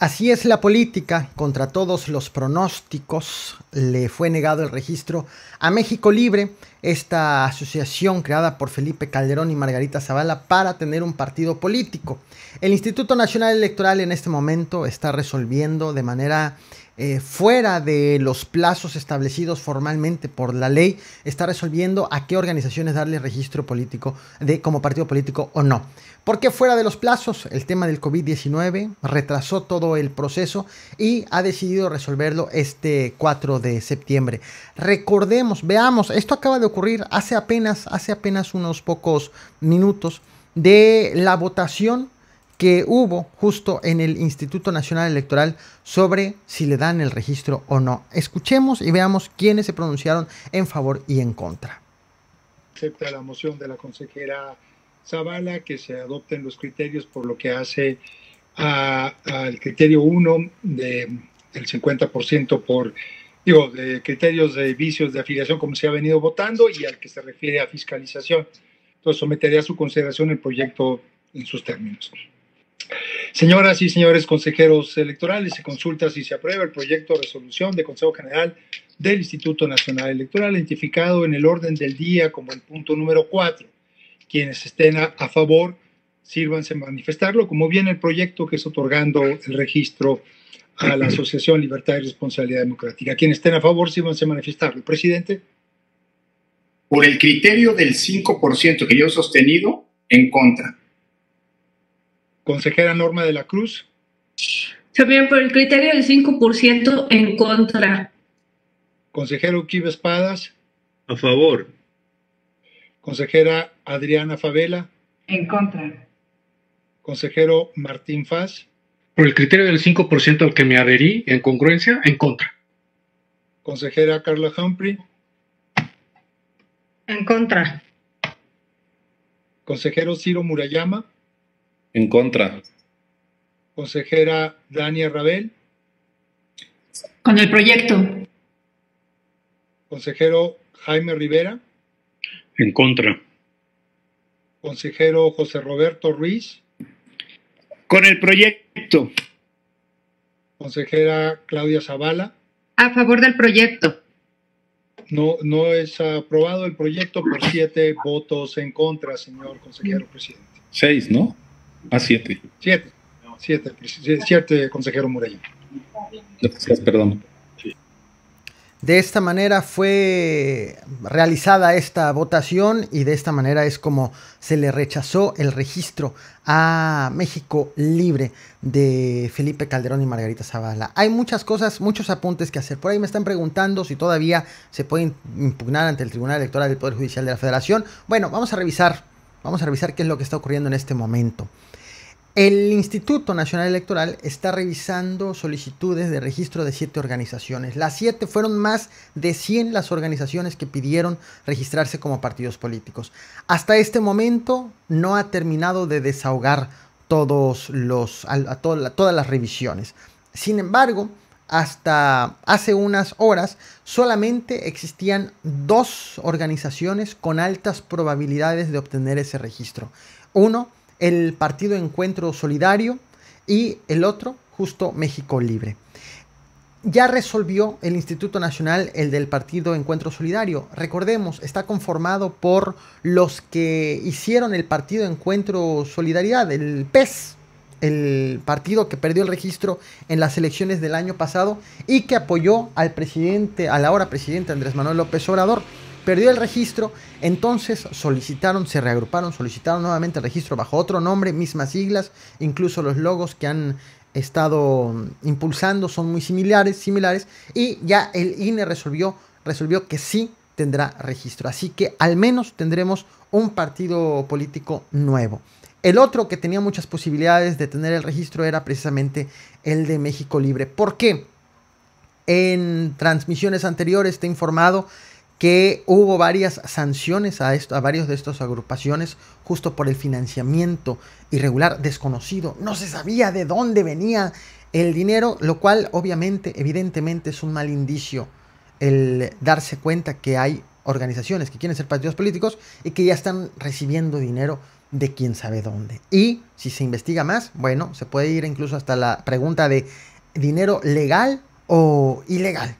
Así es la política, contra todos los pronósticos le fue negado el registro a México Libre, esta asociación creada por Felipe Calderón y Margarita Zavala para tener un partido político. El Instituto Nacional Electoral en este momento está resolviendo de manera eh, fuera de los plazos establecidos formalmente por la ley, está resolviendo a qué organizaciones darle registro político de, como partido político o no. ¿Por qué fuera de los plazos? El tema del COVID-19 retrasó todo el proceso y ha decidido resolverlo este 4 de septiembre. Recordemos, veamos, esto acaba de ocurrir hace apenas, hace apenas unos pocos minutos de la votación que hubo justo en el Instituto Nacional Electoral sobre si le dan el registro o no. Escuchemos y veamos quiénes se pronunciaron en favor y en contra. Acepta la moción de la consejera Zavala que se adopten los criterios por lo que hace al criterio 1 de, del 50% por, digo, de criterios de vicios de afiliación como se ha venido votando y al que se refiere a fiscalización. Entonces someteré a su consideración el proyecto en sus términos. Señoras y señores consejeros electorales, se consulta si se aprueba el proyecto de resolución del Consejo General del Instituto Nacional Electoral, identificado en el orden del día como el punto número 4. Quienes estén a, a favor, sírvanse a manifestarlo, como bien el proyecto que es otorgando el registro a la Asociación Libertad y Responsabilidad Democrática. Quienes estén a favor, sírvanse a manifestarlo. Presidente. Por el criterio del 5% que yo he sostenido, en contra. Consejera Norma de la Cruz. También por el criterio del 5% en contra. Consejero Kiva Espadas. A favor. Consejera Adriana Favela. En contra. Consejero Martín Faz. Por el criterio del 5% al que me adherí, en congruencia, en contra. Consejera Carla Humphrey. En contra. Consejero Ciro Murayama. En contra. Consejera Dania Rabel. Con el proyecto. Consejero Jaime Rivera. En contra. Consejero José Roberto Ruiz. Con el proyecto. Consejera Claudia Zavala. A favor del proyecto. No, no es aprobado el proyecto por siete votos en contra, señor consejero presidente. Seis, ¿no? A ah, siete. Siete, siete, siete consejero Murella. perdón. De esta manera fue realizada esta votación y de esta manera es como se le rechazó el registro a México Libre de Felipe Calderón y Margarita Zavala. Hay muchas cosas, muchos apuntes que hacer. Por ahí me están preguntando si todavía se puede impugnar ante el Tribunal Electoral del Poder Judicial de la Federación. Bueno, vamos a revisar, vamos a revisar qué es lo que está ocurriendo en este momento. El Instituto Nacional Electoral está revisando solicitudes de registro de siete organizaciones. Las siete fueron más de 100 las organizaciones que pidieron registrarse como partidos políticos. Hasta este momento no ha terminado de desahogar todos los, todas las revisiones. Sin embargo, hasta hace unas horas solamente existían dos organizaciones con altas probabilidades de obtener ese registro. Uno, el partido Encuentro Solidario y el otro justo México Libre. Ya resolvió el Instituto Nacional el del partido Encuentro Solidario. Recordemos, está conformado por los que hicieron el partido Encuentro Solidaridad, el PES, el partido que perdió el registro en las elecciones del año pasado y que apoyó al presidente, la ahora presidente Andrés Manuel López Obrador perdió el registro, entonces solicitaron, se reagruparon, solicitaron nuevamente el registro bajo otro nombre, mismas siglas, incluso los logos que han estado impulsando son muy similares, similares y ya el INE resolvió, resolvió que sí tendrá registro. Así que al menos tendremos un partido político nuevo. El otro que tenía muchas posibilidades de tener el registro era precisamente el de México Libre. ¿Por qué? En transmisiones anteriores te he informado que hubo varias sanciones a, esto, a varios de estas agrupaciones justo por el financiamiento irregular desconocido. No se sabía de dónde venía el dinero, lo cual obviamente, evidentemente es un mal indicio el darse cuenta que hay organizaciones que quieren ser partidos políticos y que ya están recibiendo dinero de quién sabe dónde. Y si se investiga más, bueno, se puede ir incluso hasta la pregunta de dinero legal o ilegal.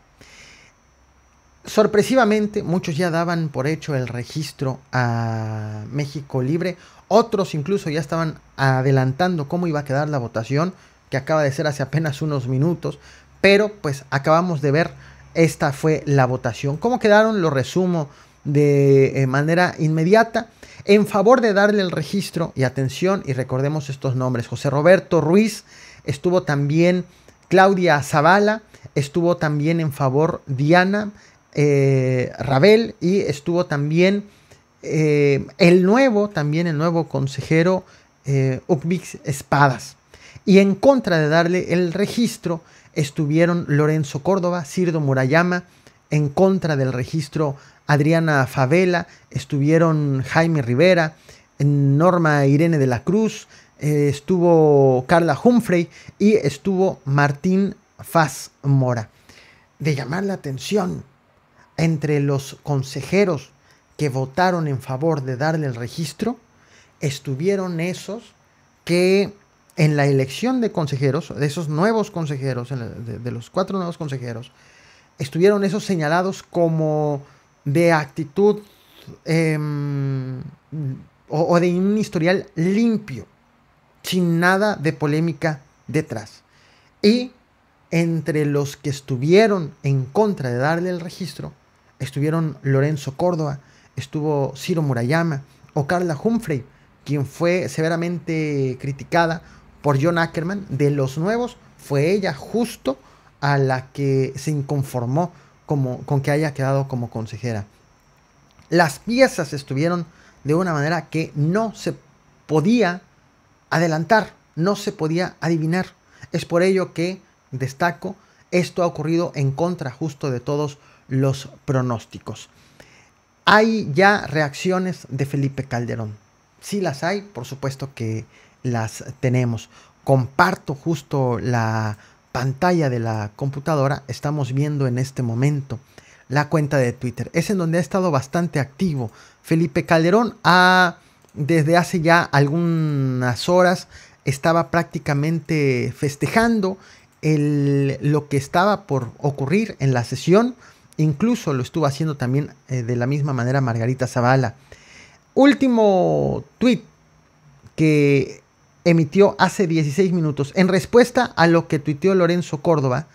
Sorpresivamente, muchos ya daban por hecho el registro a México Libre, otros incluso ya estaban adelantando cómo iba a quedar la votación, que acaba de ser hace apenas unos minutos, pero pues acabamos de ver, esta fue la votación. ¿Cómo quedaron? Lo resumo de eh, manera inmediata en favor de darle el registro y atención y recordemos estos nombres. José Roberto Ruiz, estuvo también Claudia Zavala, estuvo también en favor Diana, eh, Rabel y estuvo también eh, el nuevo, también el nuevo consejero eh, Espadas. Y en contra de darle el registro estuvieron Lorenzo Córdoba, Cirdo Murayama, en contra del registro Adriana Favela, estuvieron Jaime Rivera, Norma Irene de la Cruz, eh, estuvo Carla Humphrey y estuvo Martín Faz Mora. De llamar la atención, entre los consejeros que votaron en favor de darle el registro, estuvieron esos que en la elección de consejeros, de esos nuevos consejeros, de, los cuatro nuevos consejeros, estuvieron esos señalados como de actitud em, o de un historial limpio, sin nada de polémica detrás. Y entre los que estuvieron en contra de darle el registro, estuvieron Lorenzo Córdoba, estuvo Ciro Murayama o Carla Humphrey, quien fue severamente criticada por John Ackerman. De los nuevos, fue ella justo a la que se inconformó como, con que haya quedado como consejera. Las piezas estuvieron de una manera que no se podía adelantar, no se podía adivinar. Es por ello que, destaco, esto ha ocurrido en contra justo de todos los pronósticos. Hay ya reacciones de Felipe Calderón. Sí las hay, por supuesto que las tenemos. Comparto justo la pantalla de la computadora. Estamos viendo en este momento la cuenta de Twitter. Es en donde ha estado bastante activo. Felipe Calderón ha, desde hace ya algunas horas, estaba prácticamente festejando lo que estaba por ocurrir en la sesión Incluso lo estuvo haciendo también eh, de la misma manera Margarita Zavala. Último tuit que emitió hace 16 minutos en respuesta a lo que tuiteó Lorenzo Córdoba,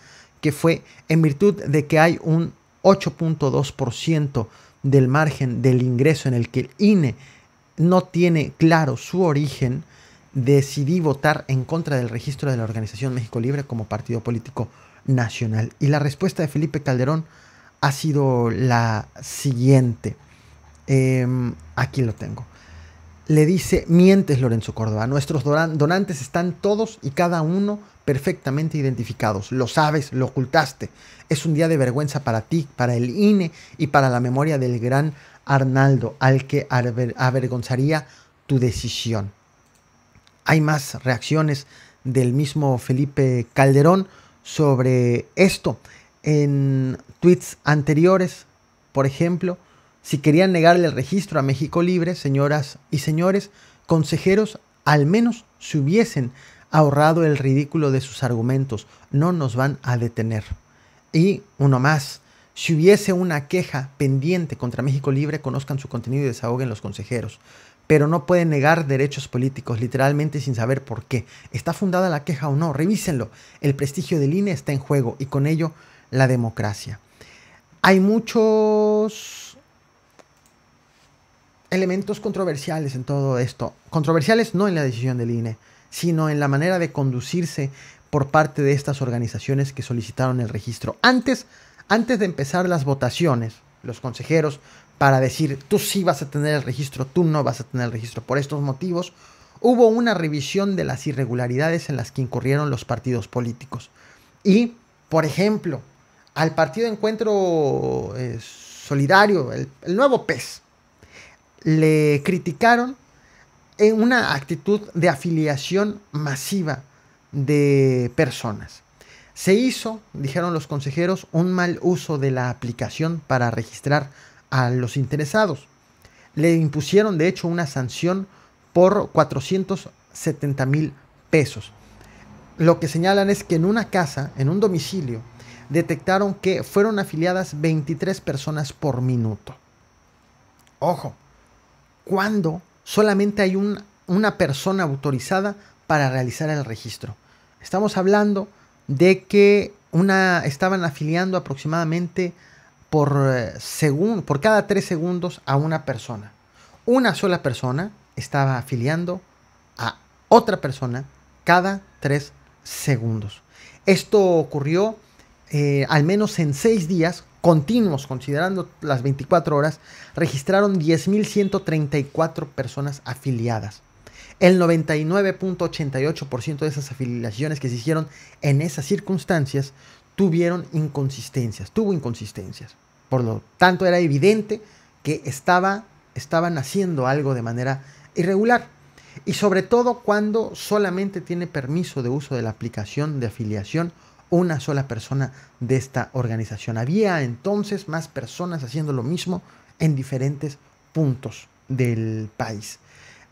que fue en virtud de que hay un 8.2% del margen del ingreso en el que el INE no tiene claro su origen, decidí votar en contra del registro de la Organización México Libre como partido político nacional. Y la respuesta de Felipe Calderón ha sido la siguiente. Em, aquí lo tengo. Le dice, mientes Lorenzo Córdoba, nuestros donantes están todos y cada uno perfectamente identificados. Lo sabes, lo ocultaste. Es un día de vergüenza para ti, para el INE y para la memoria del gran Arnaldo, al que avergonzaría tu decisión. Hay más reacciones del mismo Felipe Calderón sobre esto en tweets anteriores, por ejemplo, si querían negarle el registro a México Libre, señoras y señores, consejeros, al menos se hubiesen ahorrado el ridículo de sus argumentos. No nos van a detener. Y uno más, si hubiese una queja pendiente contra México Libre, conozcan su contenido y desahoguen los consejeros. Pero no pueden negar derechos políticos, literalmente sin saber por qué. ¿Está fundada la queja o no? Revísenlo. El prestigio del INE está en juego y con ello la democracia. Hay muchos elementos controversiales en todo esto. Controversiales no en la decisión del INE, sino en la manera de conducirse por parte de estas organizaciones que solicitaron el registro. Antes, antes de empezar las votaciones, los consejeros, para decir, tú sí vas a tener el registro, tú no vas a tener el registro por estos motivos, hubo una revisión de las irregularidades en las que incurrieron los partidos políticos. Y, por ejemplo, al partido de encuentro eh, solidario, el, nuevo PES, le criticaron en una actitud de afiliación masiva de personas. Se hizo, dijeron los consejeros, un mal uso de la aplicación para registrar a los interesados. Le impusieron, de hecho, una sanción por 470 mil pesos. Lo que señalan es que en una casa, en un domicilio, detectaron que fueron afiliadas 23 personas por minuto. Ojo, cuando solamente hay una persona autorizada para realizar el registro. Estamos hablando de que una, estaban afiliando aproximadamente por, eh, por cada 3 segundos a una persona. Una sola persona estaba afiliando a otra persona cada 3 segundos. Esto ocurrió eh, al menos en seis días continuos, considerando las 24 horas, registraron 10.134 personas afiliadas. El 99.88% de esas afiliaciones que se hicieron en esas circunstancias tuvieron inconsistencias, tuvo inconsistencias. Por lo tanto, era evidente que estaban haciendo algo de manera irregular. Y sobre todo cuando solamente tiene permiso de uso de la aplicación de afiliación una sola persona de esta organización. Había entonces más personas haciendo lo mismo en diferentes puntos del país.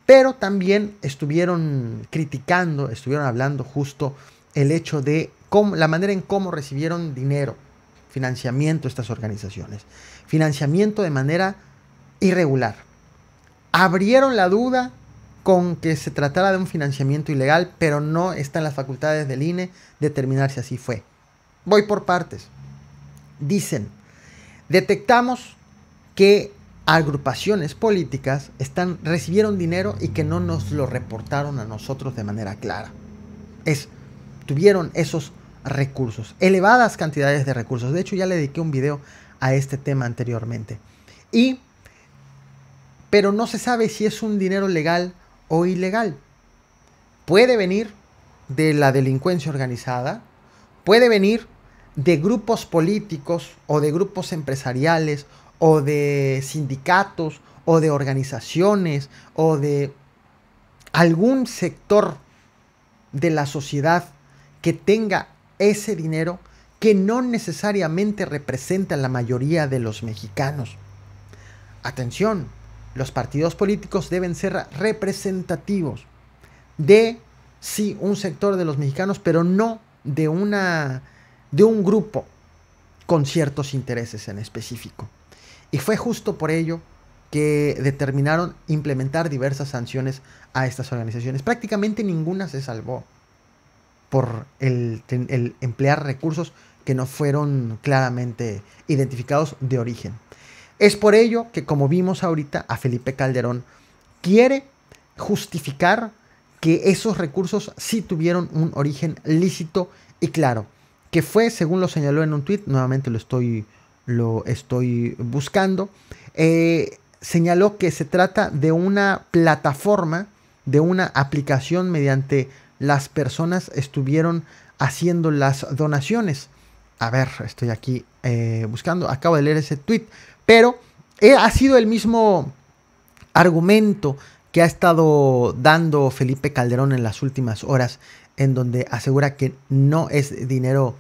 Pero también estuvieron criticando, estuvieron hablando justo el hecho de cómo, la manera en cómo recibieron dinero, financiamiento estas organizaciones. Financiamiento de manera irregular. Abrieron la duda con que se tratara de un financiamiento ilegal, pero no está en las facultades del INE determinar si así fue. Voy por partes. Dicen, detectamos que agrupaciones políticas están, recibieron dinero y que no nos lo reportaron a nosotros de manera clara. Es, tuvieron esos recursos, elevadas cantidades de recursos. De hecho, ya le dediqué un video a este tema anteriormente. Y, pero no se sabe si es un dinero legal o ilegal. Puede venir de la delincuencia organizada, puede venir de grupos políticos o de grupos empresariales o de sindicatos o de organizaciones o de algún sector de la sociedad que tenga ese dinero que no necesariamente representa la mayoría de los mexicanos. Atención, los partidos políticos deben ser representativos de, sí, un sector de los mexicanos, pero no de, una, de un grupo con ciertos intereses en específico. Y fue justo por ello que determinaron implementar diversas sanciones a estas organizaciones. Prácticamente ninguna se salvó por el, el emplear recursos que no fueron claramente identificados de origen. Es por ello que, como vimos ahorita, a Felipe Calderón quiere justificar que esos recursos sí tuvieron un origen lícito y claro, que fue, según lo señaló en un tuit, nuevamente lo estoy, lo estoy buscando, eh, señaló que se trata de una plataforma, de una aplicación mediante las personas estuvieron haciendo las donaciones. A ver, estoy aquí eh, buscando, acabo de leer ese tweet, pero eh, ha sido el mismo argumento que ha estado dando Felipe Calderón en las últimas horas, en donde asegura que no es dinero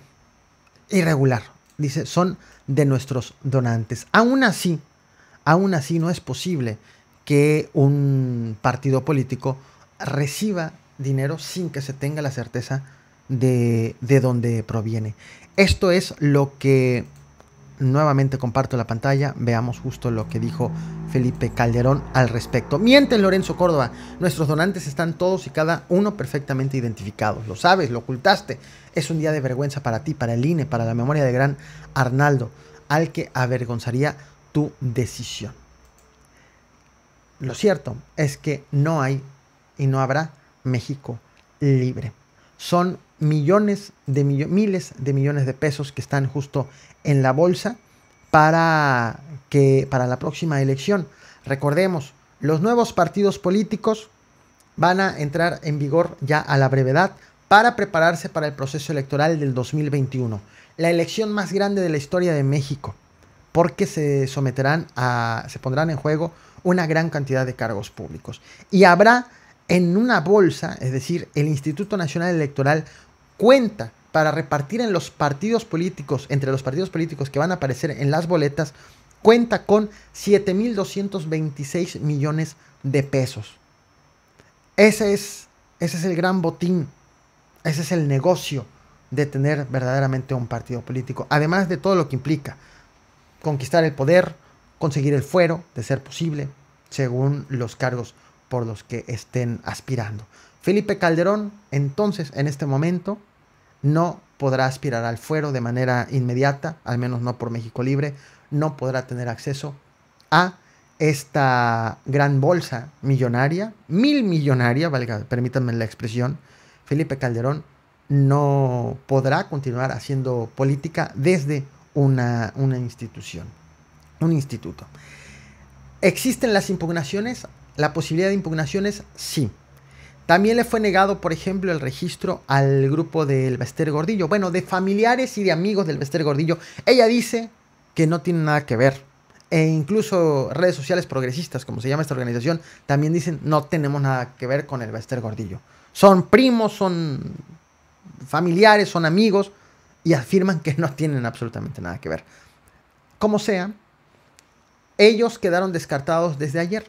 irregular. Dice, son de nuestros donantes. Aún así, aún así no es posible que un partido político reciba dinero sin que se tenga la certeza de, de dónde proviene. Esto es lo que nuevamente comparto la pantalla, veamos justo lo que dijo Felipe Calderón al respecto. Mienten, Lorenzo Córdoba, nuestros donantes están todos y cada uno perfectamente identificados, lo sabes, lo ocultaste, es un día de vergüenza para ti, para el INE, para la memoria de gran Arnaldo, al que avergonzaría tu decisión. Lo cierto es que no hay y no habrá México libre. Son millones de millones, miles de millones de pesos que están justo en la bolsa para que para la próxima elección. Recordemos, los nuevos partidos políticos van a entrar en vigor ya a la brevedad para prepararse para el proceso electoral del 2021, la elección más grande de la historia de México, porque se someterán a se pondrán en juego una gran cantidad de cargos públicos y habrá en una bolsa, es decir, el Instituto Nacional Electoral cuenta para repartir en los partidos políticos, entre los partidos políticos que van a aparecer en las boletas, cuenta con 7.226 millones de pesos. Ese es, ese es el gran botín, ese es el negocio de tener verdaderamente un partido político, además de todo lo que implica conquistar el poder, conseguir el fuero, de ser posible, según los cargos por los que estén aspirando. Felipe Calderón, entonces, en este momento, no podrá aspirar al fuero de manera inmediata, al menos no por México Libre, no podrá tener acceso a esta gran bolsa millonaria, mil millonaria, valga, permítanme la expresión, Felipe Calderón no podrá continuar haciendo política desde una, una institución, un instituto. ¿Existen las impugnaciones? ¿La posibilidad de impugnaciones? Sí. También le fue negado, por ejemplo, el registro al grupo del Bester Gordillo. Bueno, de familiares y de amigos del Bester Gordillo. Ella dice que no tiene nada que ver. E incluso redes sociales progresistas, como se llama esta organización, también dicen no tenemos nada que ver con el Bester Gordillo. Son primos, son familiares, son amigos y afirman que no tienen absolutamente nada que ver. Como sea, ellos quedaron descartados desde ayer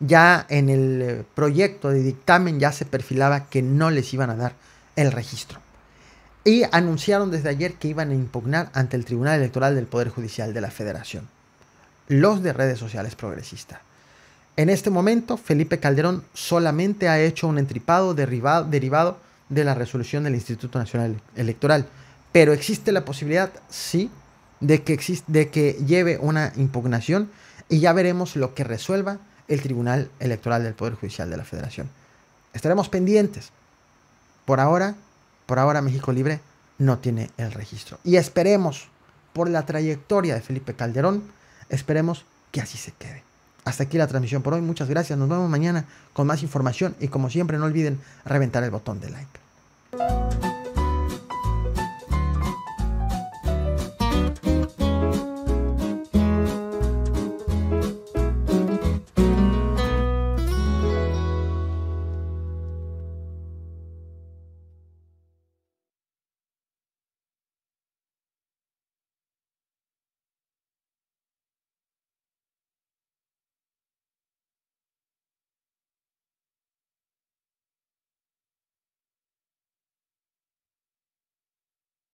ya en el eh, proyecto de dictamen ya se perfilaba que no les iban a dar el registro. Y anunciaron desde ayer que iban a impugnar ante el Tribunal Electoral del Poder Judicial de la Federación, los de redes sociales progresistas. En este momento, Felipe Calderón solamente ha hecho un entripado derivado, de la resolución del Instituto Nacional Electoral, pero existe la posibilidad, sí, de que, de que lleve una impugnación y ya veremos lo que resuelva el Tribunal Electoral del Poder Judicial de la Federación. Estaremos pendientes. Por ahora, por ahora México Libre no tiene el registro. Y esperemos, por la trayectoria de Felipe Calderón, esperemos que así se quede. Hasta aquí la transmisión por hoy. Muchas gracias. Nos vemos mañana con más información y como siempre no olviden reventar el botón de like.